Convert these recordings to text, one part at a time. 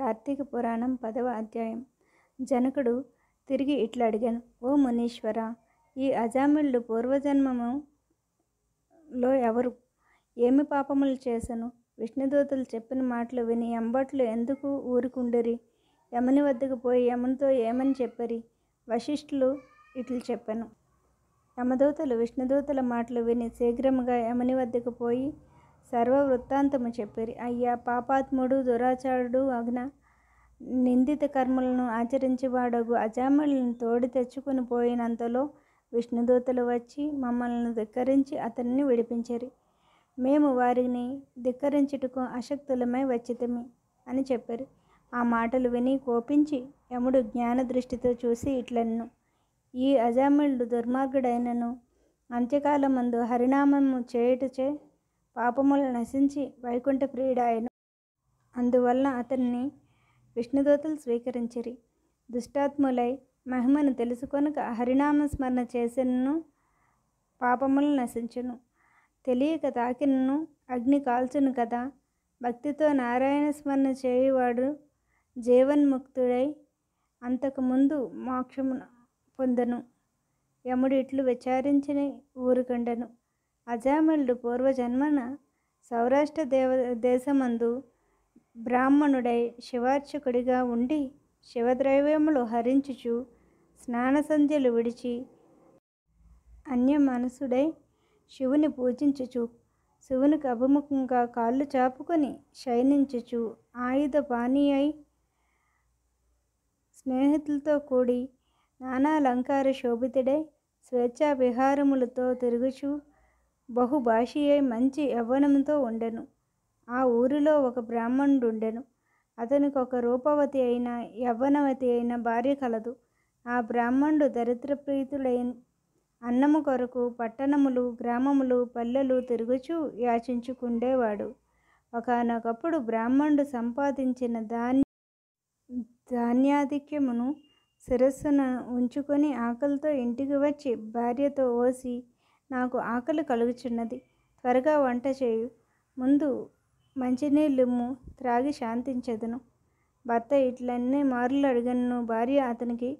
కార్తీక పురాణం పదవ అధ్యాయం జనకుడు తిరిగి ఇట్లా అడిగాను ఓ మునీశ్వర ఈ అజామిళ్ళు పూర్వజన్మము లో ఎవరు ఏమి పాపములు చేశాను విష్ణుదూతలు చెప్పిన మాటలు విని అంబట్లు ఎందుకు ఊరుకుండరి యముని వద్దకు పోయి యమునితో ఏమని చెప్పరి వశిష్ఠులు ఇట్లు చెప్పాను యమదూతలు విష్ణుదూతల మాటలు విని శీఘ్రముగా యముని వద్దకు పోయి సర్వ వృత్తాంతము చెప్పిరి అయ్యా పాపాత్ముడు దురాచారుడు అగ్న నిందిత కర్మలను ఆచరించేవాడగు అజామలను తోడి తెచ్చుకుని పోయినంతలో విష్ణుదూతలు వచ్చి మమ్మల్ని ధిక్కరించి అతన్ని విడిపించరు మేము వారిని ధిక్కరించుటకు అశక్తులమై వచ్చితమి అని చెప్పారు ఆ మాటలు విని కోపించి యముడు జ్ఞాన దృష్టితో చూసి ఇట్లన్ను ఈ అజామిళ్ళు దుర్మార్గుడైనను అంత్యకాలమందు హరినామము చేయుటచే పాపములు నశించి వైకుంఠ ప్రియుడాయను అందువల్ల అతన్ని విష్ణుదూతలు స్వీకరించిరి దుష్టాత్ములై మహిమను తెలుసుకొనక హరినామ స్మరణ చేసినను పాపములు నశించును తెలియక తాకినను అగ్ని కాల్చును కదా భక్తితో నారాయణ స్మరణ చేయువాడు జీవన్ముక్తుడై అంతకుముందు మోక్షమును పొందను యముడు ఇట్లు విచారించిన ఊరుకండను అజామిలుడు పూర్వజన్మన సౌరాష్ట్ర దేవ దేశమందు బ్రాహ్మణుడై శివార్చకుడిగా ఉండి శివద్రైవ్యములు హరించుచు స్నాన సంధ్యలు విడిచి అన్య మనసుడై శివుని పూజించుచు శివునికి అభిముఖంగా కాళ్ళు చాపుకొని శయనించుచు ఆయుధ పాని అయి స్నేహితులతో కూడి నానా అలంకార శోభితుడై స్వేచ్ఛా విహారములతో తిరుగుచు బహుభాషియే మంచి యవ్వనంతో ఉండెను ఆ ఊరిలో ఒక బ్రాహ్మణుడుండెను అతనికి ఒక రూపవతి అయిన యవ్వనవతి అయిన భార్య కలదు ఆ బ్రాహ్మణుడు దరిద్ర అన్నము కొరకు పట్టణములు గ్రామములు పల్లెలు తిరుగుచూ యాచించుకుండేవాడు ఒకనొకప్పుడు బ్రాహ్మణుడు సంపాదించిన ధాన్య ధాన్యాధిక్యమును శిరస్సును ఉంచుకొని ఆకలితో ఇంటికి వచ్చి భార్యతో ఓసి నాకు ఆకలి కలుగుచున్నది త్వరగా వంట చేయు ముందు మంచినీళ్ళుమ్ము త్రాగి శాంతించదును భర్త ఇట్లన్నీ మారులు అడిగను భార్య అతనికి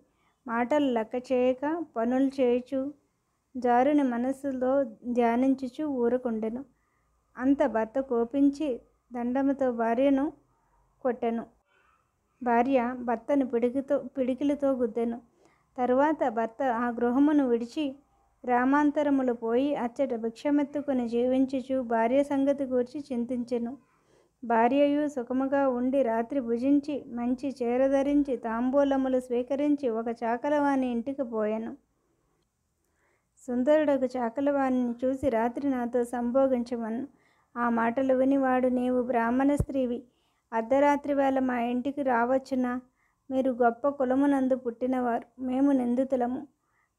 మాటలు లెక్క చేయక పనులు చేయచు జారుని మనస్సులో ధ్యానించుచు ఊరకుండెను అంత భర్త కోపించి దండముతో భార్యను కొట్టెను భార్య భర్తను పిడికితో పిడికిలతో గుద్దెను తరువాత భర్త ఆ గృహమును విడిచి రామాంతరములు పోయి అచ్చట భిక్షమెత్తుకుని జీవించుచు భార్య సంగతి గూర్చి చింతించెను భార్యయు సుఖముగా ఉండి రాత్రి భుజించి మంచి చేరధరించి తాంబూలములు స్వీకరించి ఒక చాకలవాణి ఇంటికి పోయాను సుందరుడకు చాకలవాణిని చూసి రాత్రి నాతో సంభోగించమను ఆ మాటలు వినివాడు నీవు బ్రాహ్మణ స్త్రీవి అర్ధరాత్రి వేళ మా ఇంటికి రావచ్చునా మీరు గొప్ప కులమునందు పుట్టినవారు మేము నిందితులము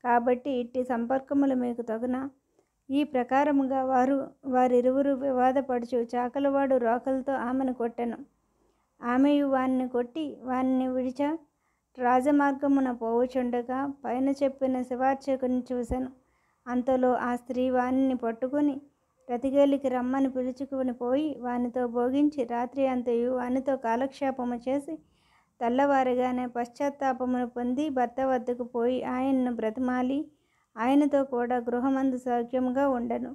కాబట్టి ఇట్టి సంపర్కములు మీకు తగున ఈ ప్రకారముగా వారు వారిరువురు వివాదపడుచు చాకలవాడు రోకలతో ఆమెను కొట్టెను ఆమెయు వాన్ని కొట్టి వాన్ని విడిచ రాజమార్గమున పోవుచుండగా పైన చెప్పిన శివార్చకుని చూశాను అంతలో ఆ స్త్రీ వాణిని పట్టుకుని రతిగేలికి రమ్మని పిలుచుకుని పోయి వానితో భోగించి రాత్రి అంతయు వానితో కాలక్షేపము చేసి తెల్లవారుగానే పశ్చాత్తాపమును పొంది భర్త వద్దకు పోయి ఆయన్ను బ్రతమాలి ఆయనతో కూడా గృహమందు సౌఖ్యముగా ఉండను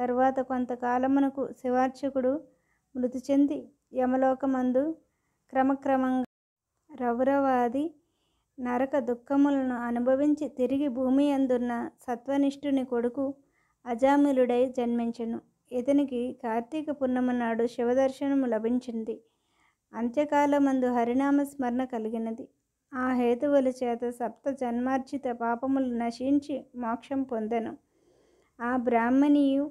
తరువాత కొంతకాలమునకు శివార్చకుడు మృతి చెంది యమలోకమందు క్రమక్రమంగా రౌరవాది నరక దుఃఖములను అనుభవించి తిరిగి భూమి అందున్న సత్వనిష్ఠుని కొడుకు అజామిలుడై జన్మించను ఇతనికి కార్తీక పున్నమ నాడు శివదర్శనము లభించింది అంత్యకాలమందు హరినామ స్మరణ కలిగినది ఆ హేతువుల చేత సప్త జన్మార్జిత పాపములు నశించి మోక్షం పొందెను ఆ బ్రాహ్మణియు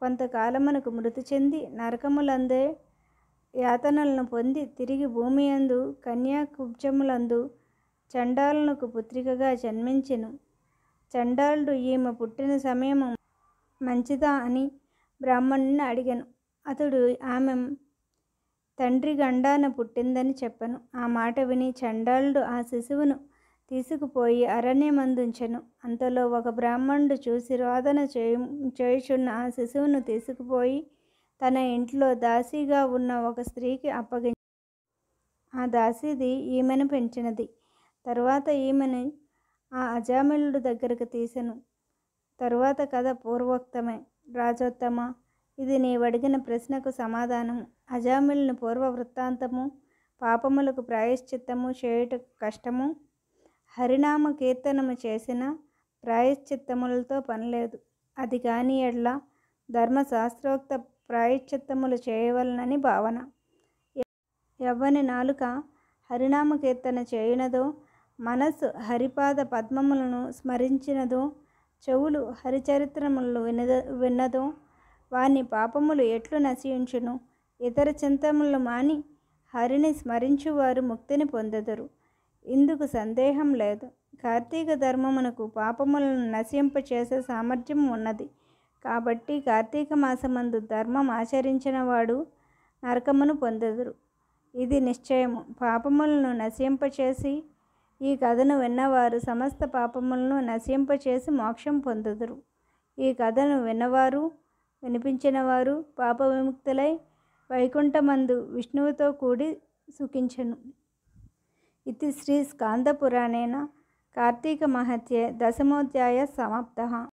కొంతకాలమునకు మృతి చెంది నరకములందే యాతనలను పొంది తిరిగి భూమి అందు కన్యాకుబ్జములందు చండాలునకు పుత్రికగా జన్మించెను చండాలుడు ఈమె పుట్టిన సమయము మంచిదా అని బ్రాహ్మణుని అడిగాను అతడు ఆమె తండ్రి గండాన పుట్టిందని చెప్పను ఆ మాట విని చండాలుడు ఆ శిశువును తీసుకుపోయి అరణ్యమందుంచెను అంతలో ఒక బ్రాహ్మణుడు చూసి రోదన చేయు చేయుచున్న ఆ శిశువును తీసుకుపోయి తన ఇంట్లో దాసీగా ఉన్న ఒక స్త్రీకి అప్పగించ ఆ దాసీది ఈమెను పెంచినది తరువాత ఈమెను ఆ అజామిలుడు దగ్గరకు తీసెను తరువాత కథ పూర్వోక్తమే రాజోత్తమ ఇది నీవడిగిన ప్రశ్నకు సమాధానం అజామిల్ని పూర్వ వృత్తాంతము పాపములకు ప్రాయశ్చిత్తము చేయుట కష్టము హరినామ కీర్తనము చేసిన ప్రాయశ్చిత్తములతో పనిలేదు అది కాని ఎడ్ల ధర్మశాస్త్రోక్త ప్రాయశ్చిత్తములు చేయవలనని భావన ఎవ్వని నాలుక హరినామ కీర్తన చేయునదో మనస్సు హరిపాద పద్మములను స్మరించినదో చెవులు హరిచరిత్రములు వినద విన్నదో వారిని పాపములు ఎట్లు నశించును ఇతర చింతములు మాని హరిని స్మరించు వారు ముక్తిని పొందెదరు ఇందుకు సందేహం లేదు కార్తీక ధర్మమునకు పాపములను నశింప చేసే సామర్థ్యం ఉన్నది కాబట్టి కార్తీక మాసమందు ధర్మం ఆచరించిన వాడు నరకమును పొందదురు ఇది నిశ్చయము పాపములను నశింపచేసి ఈ కథను విన్నవారు సమస్త పాపములను నశింపచేసి మోక్షం పొందుదురు ఈ కథను విన్నవారు కనిపించిన వారు పాప విముక్తులై వైకుంఠమందు విష్ణువుతో కూడి సుఖించను ఇది శ్రీ స్కాంద పురాణేన కార్తీక మహత్యే దశమోధ్యాయ సమాప్త